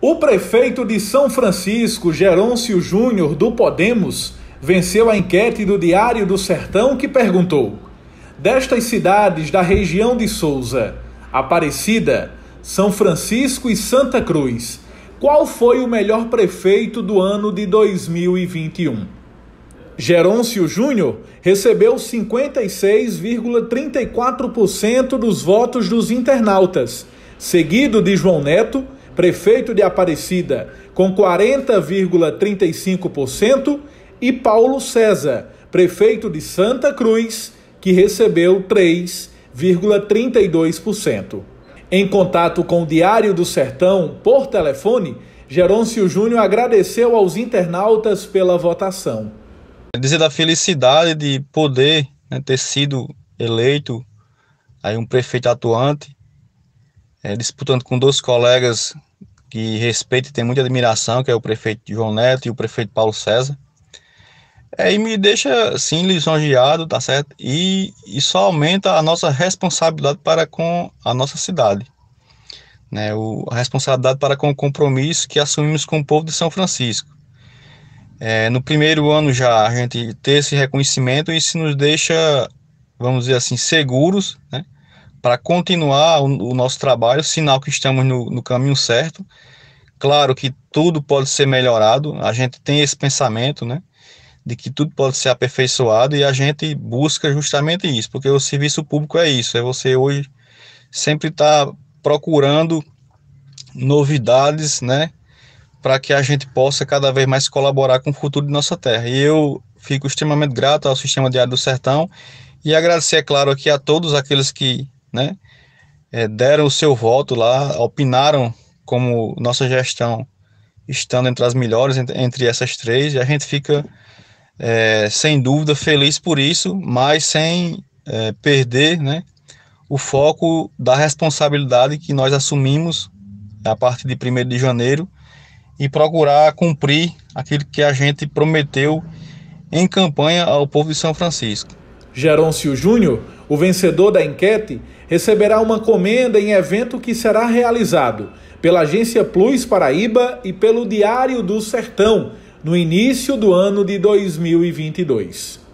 O prefeito de São Francisco, Gerôncio Júnior, do Podemos, venceu a enquete do Diário do Sertão que perguntou: Destas cidades da região de Souza, Aparecida, São Francisco e Santa Cruz, qual foi o melhor prefeito do ano de 2021? Gerôncio Júnior recebeu 56,34% dos votos dos internautas, seguido de João Neto prefeito de Aparecida, com 40,35%, e Paulo César, prefeito de Santa Cruz, que recebeu 3,32%. Em contato com o Diário do Sertão por telefone, Gerôncio Júnior agradeceu aos internautas pela votação. dizer da felicidade de poder né, ter sido eleito aí um prefeito atuante, é, disputando com dois colegas que respeito e tem muita admiração, que é o prefeito João Neto e o prefeito Paulo César. É, e me deixa, sim, lisonjeado, tá certo? E isso aumenta a nossa responsabilidade para com a nossa cidade. Né? O, a responsabilidade para com o compromisso que assumimos com o povo de São Francisco. É, no primeiro ano já a gente ter esse reconhecimento, isso nos deixa, vamos dizer assim, seguros, né? para continuar o, o, nosso trabalho, sinal que estamos no, no caminho certo. Claro que tudo pode ser melhorado, a gente tem esse pensamento, né? de que tudo pode ser aperfeiçoado e a gente busca justamente isso, porque o serviço público é isso, é você hoje sempre estar tá procurando novidades, né, para que a gente possa cada vez mais colaborar com o futuro de nossa terra. E eu fico extremamente grato ao Sistema Diário do Sertão e agradecer, é claro, aqui a todos aqueles que né? É, deram o seu voto lá, opinaram como nossa gestão estando entre as melhores, entre essas três, e a gente fica, é, sem dúvida, feliz por isso, mas sem é, perder né, o foco da responsabilidade que nós assumimos a partir de 1 de janeiro e procurar cumprir aquilo que a gente prometeu em campanha ao povo de São Francisco. Gerôncio Júnior, o vencedor da enquete, receberá uma comenda em evento que será realizado pela Agência Plus Paraíba e pelo Diário do Sertão no início do ano de 2022.